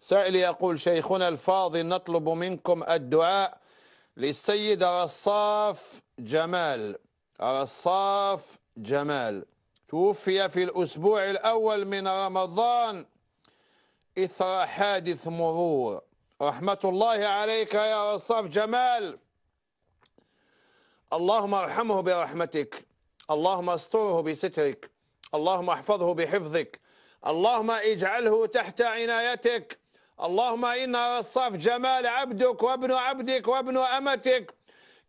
سائل يقول شيخنا الفاضل نطلب منكم الدعاء للسيد رصاف جمال رصاف جمال توفي في الأسبوع الأول من رمضان إثر حادث مرور رحمة الله عليك يا رصاف جمال اللهم ارحمه برحمتك اللهم استره بسترك اللهم احفظه بحفظك اللهم اجعله تحت عنايتك اللهم إنا صف جمال عبدك وابن عبدك وابن أمتك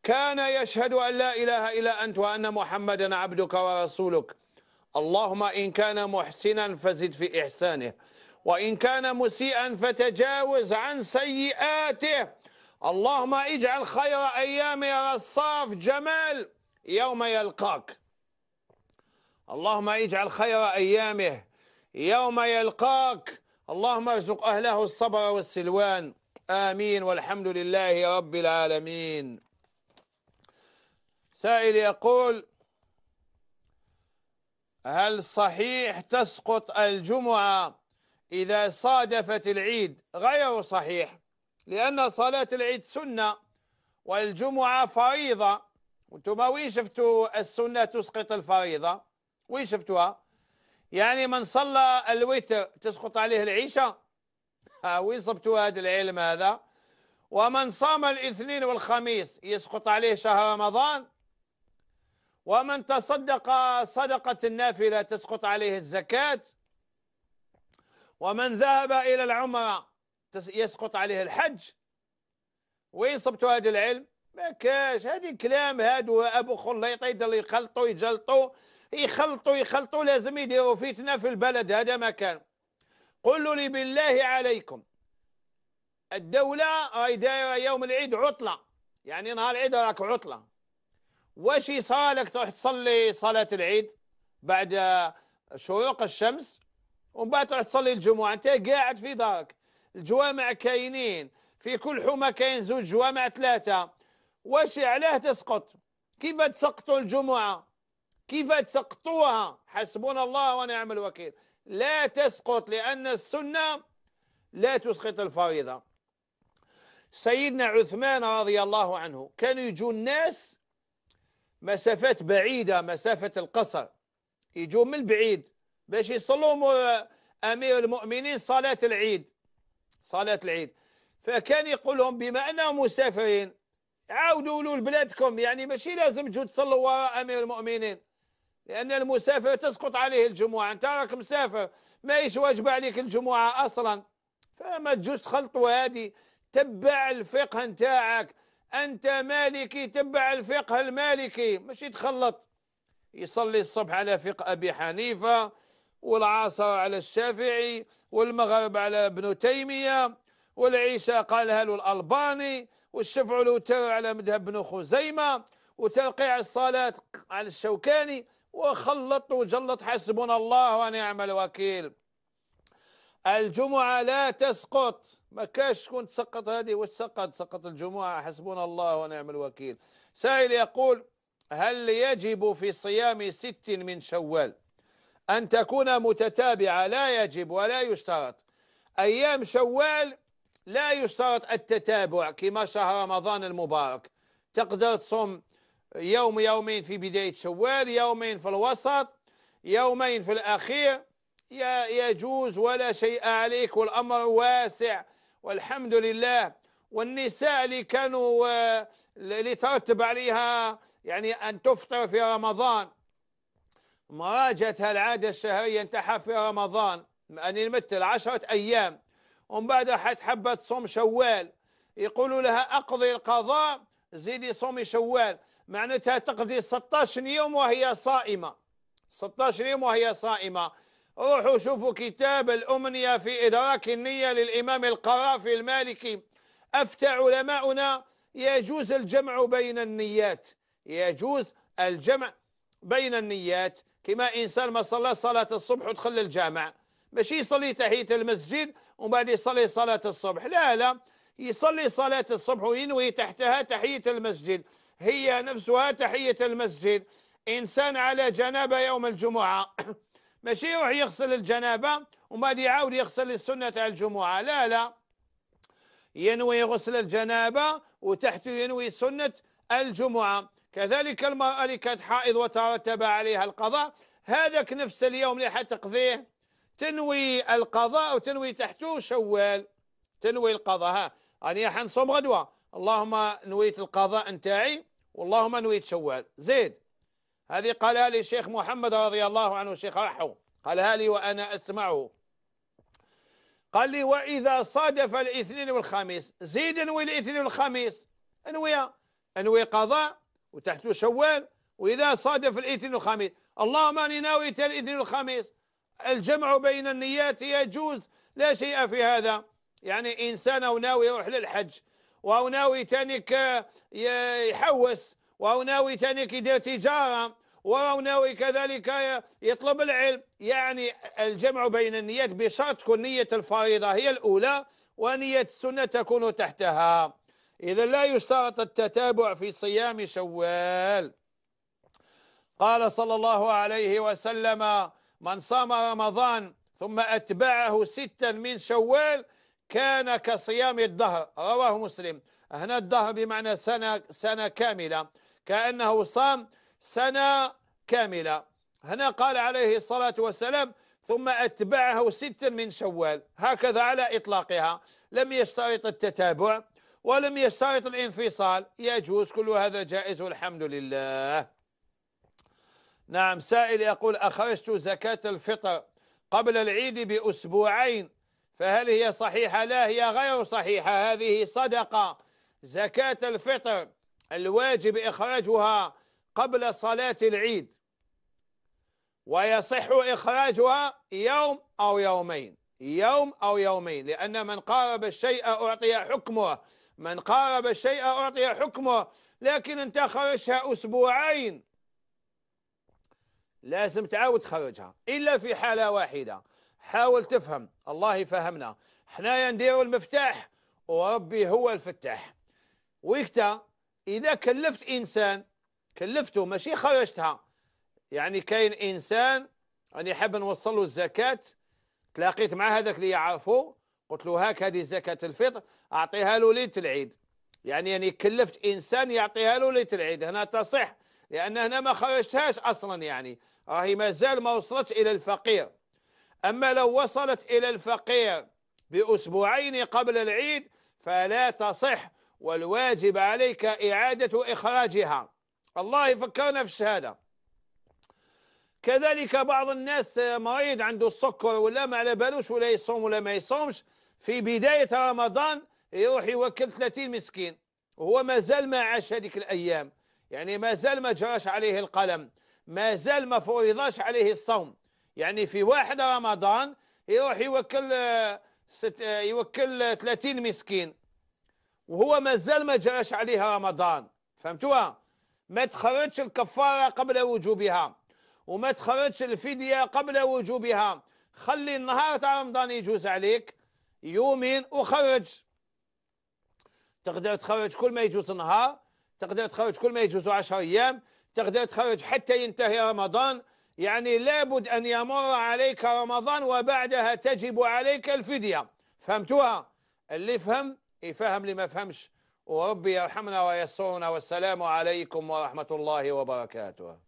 كان يشهد أن لا إله إلا أنت وأن محمدا عبدك ورسولك اللهم إن كان محسنا فزد في إحسانه وإن كان مسيئا فتجاوز عن سيئاته اللهم اجعل خير يا رصاف جمال يوم يلقاك اللهم اجعل خير أيامه يوم يلقاك اللهم ارزق أهله الصبر والسلوان آمين والحمد لله رب العالمين سائل يقول هل صحيح تسقط الجمعة إذا صادفت العيد غير صحيح لأن صلاة العيد سنة والجمعة فريضة وانتم وين شفتوا السنة تسقط الفريضة وين شفتوها يعني من صلى الوتر تسقط عليه العيشة وين صبتوا هذا العلم هذا ومن صام الاثنين والخميس يسقط عليه شهر رمضان ومن تصدق صدقة النافلة تسقط عليه الزكاة ومن ذهب إلى العمرة يسقط عليه الحج وين صبتوا هذا العلم ما كاش هذه كلام هادو ابو خليطي يضل يخلطوا يجلطوا يخلطوا يخلطوا لازم يديروا فتنه في البلد هذا ما كان قولوا لي بالله عليكم الدوله راهي دايره يوم العيد عطله يعني نهار العيد راك عطله واش يصالك تروح تصلي صلاه العيد بعد شروق الشمس ومن بعد تروح تصلي الجمعه انت قاعد في دارك الجوامع كاينين في كل حومه كاين زوج جوامع ثلاثه واش علاه تسقط كيف تسقطوا الجمعه كيف تسقطوها حسبنا الله ونعم الوكيل لا تسقط لأن السنة لا تسقط الفريضة سيدنا عثمان رضي الله عنه كان يجوا الناس مسافات بعيدة مسافة القصر يجوا من البعيد باش يصلوا أمير المؤمنين صلاة العيد صلاة العيد فكان يقول لهم بما أنهم مسافرين عاودوا له لبلادكم يعني ماشي لازم تجوا تصلوا وراء أمير المؤمنين لأن المسافر تسقط عليه الجمعة أنت راك مسافر ما واجب عليك الجمعة أصلا فما تجوش تخلطوا هذه تبع الفقه نتاعك أنت مالكي تبع الفقه المالكي ماشي تخلط يصلي الصبح على فقه أبي حنيفة والعصر على الشافعي والمغرب على ابن تيمية والعيشة قالها له الألباني والشفع له على مذهب ابن خزيمة وترقيع الصلاة على الشوكاني وخلط وجلط حسبنا الله ونعم الوكيل الجمعة لا تسقط ما كاش تكون تسقط هذه واش سقط سقط الجمعة حسبنا الله ونعم الوكيل سائل يقول هل يجب في صيام ست من شوال أن تكون متتابعة لا يجب ولا يشترط أيام شوال لا يشترط التتابع كما شهر رمضان المبارك تقدر تصوم يوم يومين في بداية شوال يومين في الوسط يومين في الأخير يجوز ولا شيء عليك والأمر واسع والحمد لله والنساء اللي كانوا آه، اللي ترتب عليها يعني أن تفطر في رمضان مراجعتها العادة الشهرية نتاعها في رمضان أن يمثل عشرة أيام ومن بعد حتحب تصوم شوال يقولوا لها أقضي القضاء زيدي صومي شوال معناتها تقضي 16 يوم وهي صائمة 16 يوم وهي صائمة روحوا شوفوا كتاب الأمنية في إدراك النية للإمام القرافي المالكي أفتى علماؤنا يجوز الجمع بين النيات يجوز الجمع بين النيات كما إنسان ما صلى صلاة الصبح ودخل الجامع ماشي يصلي تحية المسجد ومن بعد يصلي صلاة الصبح لا لا يصلي صلاة الصبح وينوي تحتها تحية المسجد هي نفسها تحية المسجد إنسان على جنابة يوم الجمعة ماشي يروح يغسل الجنابة وما بعد يعاود يغسل السنة تاع الجمعة لا لا ينوي غسل الجنابة وتحته ينوي سنة الجمعة كذلك المرأة اللي كانت حائض وترتب عليها القضاء هذاك نفس اليوم اللي حتقضيه تنوي القضاء وتنوي تحته شوال تنوي القضاء ها أنا حنصوم غدوة اللهم نويت القضاء نتاعي والله ما نويت شوال زيد هذه قالها لي الشيخ محمد رضي الله عنه الشيخ رحو قالها لي وأنا أسمعه قال لي وإذا صادف الاثنين والخميس زيد نوي الاثنين والخميس انوي انوي قضاء وتحته شوال وإذا صادف الاثنين والخميس اللهم أني ناوي الاثنين والخميس الجمع بين النيات يجوز لا شيء في هذا يعني إنسان أو ناوي يروح للحج ناوي تانيك يحوس ناوي تانيك يدير تجارة ناوي كذلك يطلب العلم يعني الجمع بين النيات بشرط تكون نية الفريضة هي الأولى ونية السنة تكون تحتها إذا لا يشترط التتابع في صيام شوال قال صلى الله عليه وسلم من صام رمضان ثم أتبعه ستا من شوال كان كصيام الدهر رواه مسلم هنا الدهر بمعنى سنة, سنة كاملة كأنه صام سنة كاملة هنا قال عليه الصلاة والسلام ثم أتبعه ستا من شوال هكذا على إطلاقها لم يشترط التتابع ولم يشترط الانفصال يجوز كل هذا جائز والحمد لله نعم سائل يقول أخرجت زكاة الفطر قبل العيد بأسبوعين فهل هي صحيحة لا هي غير صحيحة هذه صدقة زكاة الفطر الواجب إخراجها قبل صلاة العيد ويصح إخراجها يوم أو يومين يوم أو يومين لأن من قارب الشيء أعطي حكمه من قارب الشيء أعطي حكمه لكن أنت خرجها أسبوعين لازم تعاود تخرجها إلا في حالة واحدة حاول تفهم الله يفهمنا حنايا نديروا المفتاح وربي هو الفتاح ويكتا إذا كلفت إنسان كلفته ماشي خرجتها يعني كاين إنسان راني حاب نوصل له الزكاة تلاقيت مع هذاك اللي يعرفه قلت له هاك هذه زكاة الفطر أعطيها له ليلة العيد يعني يعني كلفت إنسان يعطيها له ليلة العيد هنا تصح لأن هنا ما خرجتهاش أصلا يعني راهي مازال ما وصلتش إلى الفقير أما لو وصلت إلى الفقير بأسبوعين قبل العيد فلا تصح والواجب عليك إعادة إخراجها الله يفكرنا في الشهادة كذلك بعض الناس مريض عنده السكر ولا ما على بالوش ولا يصوم ولا ما يصومش في بداية رمضان يروح يوكل 30 مسكين وهو ما زال ما عاش هذيك الأيام يعني ما زال ما جراش عليه القلم ما زال ما فرضاش عليه الصوم يعني في واحد رمضان يروح يوكل آه، ست آه، يوكل 30 آه، مسكين وهو مازال ما جراش عليها رمضان فهمتوها ما تخرجش الكفارة قبل وجوبها وما تخرجش الفدية قبل وجوبها خلي النهار تاع رمضان يجوز عليك يومين وخرج تقدر تخرج كل ما يجوز النهار تقدر تخرج كل ما يجوز 10 أيام تقدر تخرج حتى ينتهي رمضان يعني لابد أن يمر عليك رمضان وبعدها تجب عليك الفدية فهمتوها اللي فهم يفهم اللي ما فهمش وربي يرحمنا ويسرنا والسلام عليكم ورحمة الله وبركاته